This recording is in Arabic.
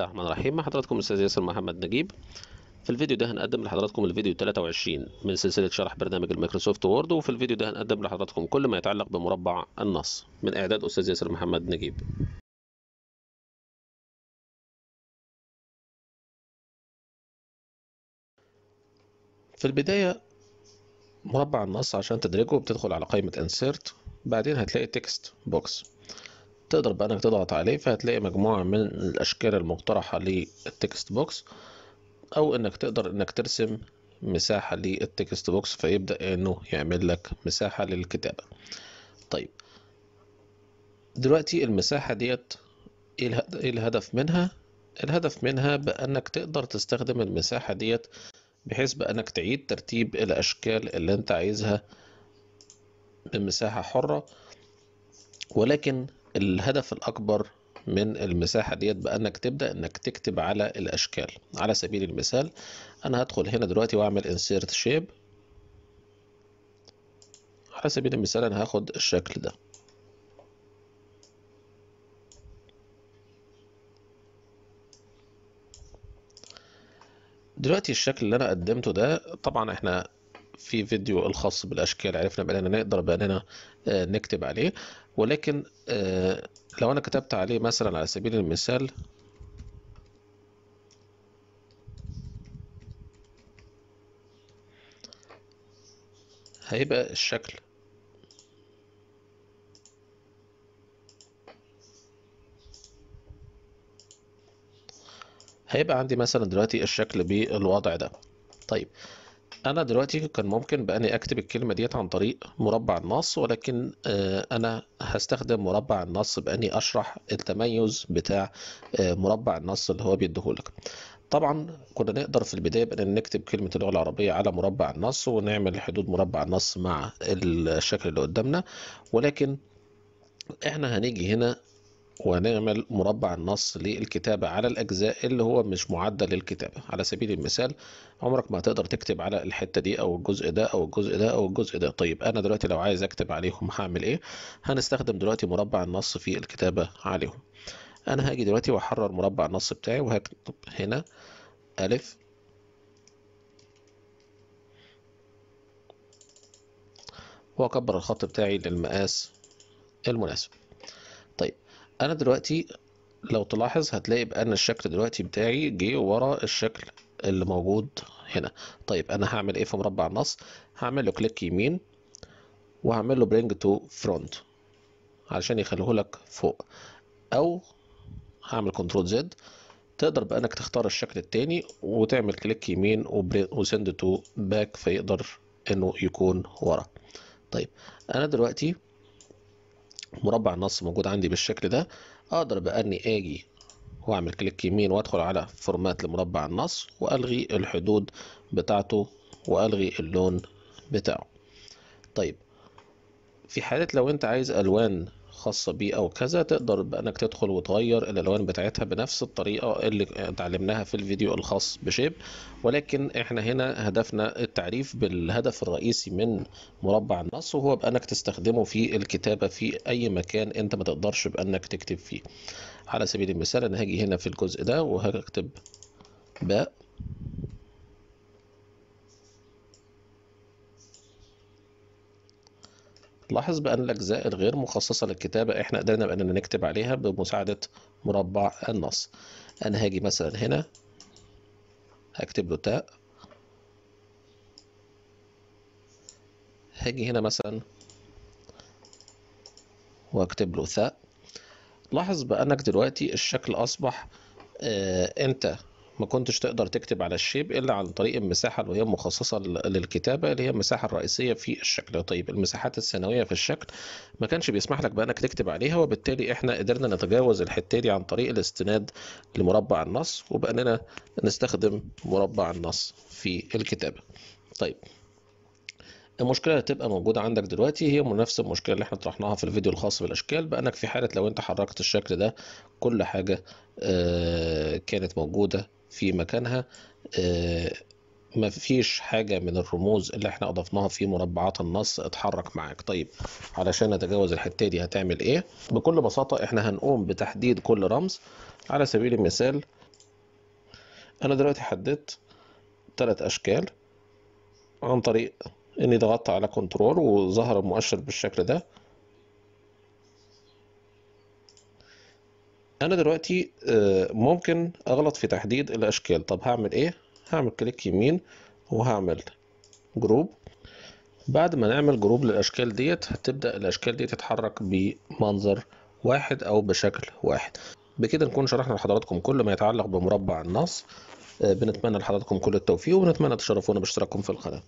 الله الرحمن الرحيم مع حضراتكم استاذ ياسر محمد نجيب في الفيديو ده هنقدم لحضراتكم الفيديو 23 من سلسلة شرح برنامج المايكروسوفت وورد وفي الفيديو ده هنقدم لحضراتكم كل ما يتعلق بمربع النص من إعداد أستاذ ياسر محمد نجيب في البداية مربع النص عشان تدركه بتدخل على قائمة انسرت بعدين هتلاقي تكست بوكس تقدر بقى انك تضغط عليه فهتلاقي مجموعة من الاشكال المقترحة للتكست بوكس او انك تقدر انك ترسم مساحة للتكست بوكس فيبدأ انه يعمل لك مساحة للكتابة طيب دلوقتي المساحة ديت ايه, إيه الهدف منها الهدف منها بانك تقدر تستخدم المساحة ديت بحيث بانك تعيد ترتيب الاشكال اللي انت عايزها بمساحة حرة ولكن الهدف الأكبر من المساحة ديت بأنك تبدأ إنك تكتب على الأشكال على سبيل المثال أنا هدخل هنا دلوقتي وأعمل insert shape على سبيل المثال أنا هاخد الشكل ده دلوقتي الشكل اللي أنا قدمته ده طبعا إحنا في فيديو الخاص بالاشكال عرفنا باننا نقدر باننا آه، نكتب عليه ولكن آه، لو انا كتبت عليه مثلا على سبيل المثال هيبقى الشكل هيبقى عندي مثلا دلوقتي الشكل بالوضع ده طيب انا دلوقتي كان ممكن باني اكتب الكلمه ديت عن طريق مربع النص ولكن آه، انا هستخدم مربع النص باني اشرح التميز بتاع آه، مربع النص اللي هو بيديهولك طبعا كنا نقدر في البدايه بان نكتب كلمه اللغه العربيه على مربع النص ونعمل حدود مربع النص مع الشكل اللي قدامنا ولكن احنا هنيجي هنا ونعمل مربع النص للكتابة على الأجزاء اللي هو مش معدة للكتابة على سبيل المثال عمرك ما هتقدر تكتب على الحتة دي أو الجزء ده أو الجزء ده أو الجزء ده طيب أنا دلوقتي لو عايز أكتب عليهم هعمل إيه هنستخدم دلوقتي مربع النص في الكتابة عليهم أنا هاجي دلوقتي وأحرر مربع النص بتاعي وهكتب هنا ألف وأكبر الخط بتاعي للمقاس المناسب انا دلوقتي لو تلاحظ هتلاقي بان الشكل دلوقتي بتاعي جه ورا الشكل اللي موجود هنا طيب انا هعمل ايه في مربع النص هعمل له كليك يمين وهعمل له برينج تو فرونت علشان يخليه لك فوق او هعمل كنترول زد تقدر بانك تختار الشكل التاني وتعمل كليك يمين وسند تو باك فيقدر انه يكون ورا طيب انا دلوقتي مربع النص موجود عندي بالشكل ده اقدر اني اجي واعمل كليك يمين وادخل على فورمات لمربع النص والغي الحدود بتاعته والغي اللون بتاعه طيب في حالة لو انت عايز الوان خاصة بيه أو كذا تقدر بأنك تدخل وتغير الألوان بتاعتها بنفس الطريقة اللي اتعلمناها في الفيديو الخاص بشيب ولكن احنا هنا هدفنا التعريف بالهدف الرئيسي من مربع النص وهو بأنك تستخدمه في الكتابة في أي مكان أنت ما تقدرش بأنك تكتب فيه على سبيل المثال أنا هاجي هنا في الجزء ده وهكتب باء لاحظ بأن الأجزاء الغير مخصصة للكتابة إحنا قدرنا بأننا نكتب عليها بمساعدة مربع النص أنا هاجي مثلا هنا هكتب له تاء هاجي هنا مثلا واكتب له ثاء لاحظ بأنك دلوقتي الشكل أصبح آه أنت ما كنتش تقدر تكتب على الشيب الا عن طريق المساحه اللي هي مخصصه للكتابه اللي هي المساحه الرئيسيه في الشكل طيب المساحات الثانويه في الشكل ما كانش بيسمح لك بانك تكتب عليها وبالتالي احنا قدرنا نتجاوز الحته دي عن طريق الاستناد لمربع النص وباننا نستخدم مربع النص في الكتابه طيب المشكله اللي هتبقى موجوده عندك دلوقتي هي نفس المشكله اللي احنا طرحناها في الفيديو الخاص بالاشكال بانك في حاله لو انت حركت الشكل ده كل حاجه آه، كانت موجوده في مكانها آه، ما فيش حاجة من الرموز اللي احنا اضفناها في مربعات النص اتحرك معاك طيب علشان نتجاوز الحتة دي هتعمل ايه بكل بساطة احنا هنقوم بتحديد كل رمز على سبيل المثال انا دلوقتي حددت ثلاث اشكال عن طريق اني ضغطت على كنترول وظهر المؤشر بالشكل ده انا دلوقتي آه، ممكن اغلط في تحديد الاشكال طب هعمل ايه هعمل كليك يمين وهعمل جروب بعد ما نعمل جروب للاشكال ديت هتبدا الاشكال دي تتحرك بمنظر واحد او بشكل واحد بكده نكون شرحنا لحضراتكم كل ما يتعلق بمربع النص آه، بنتمنى لحضراتكم كل التوفيق وبنتمنى تشرفونا باشتراككم في القناه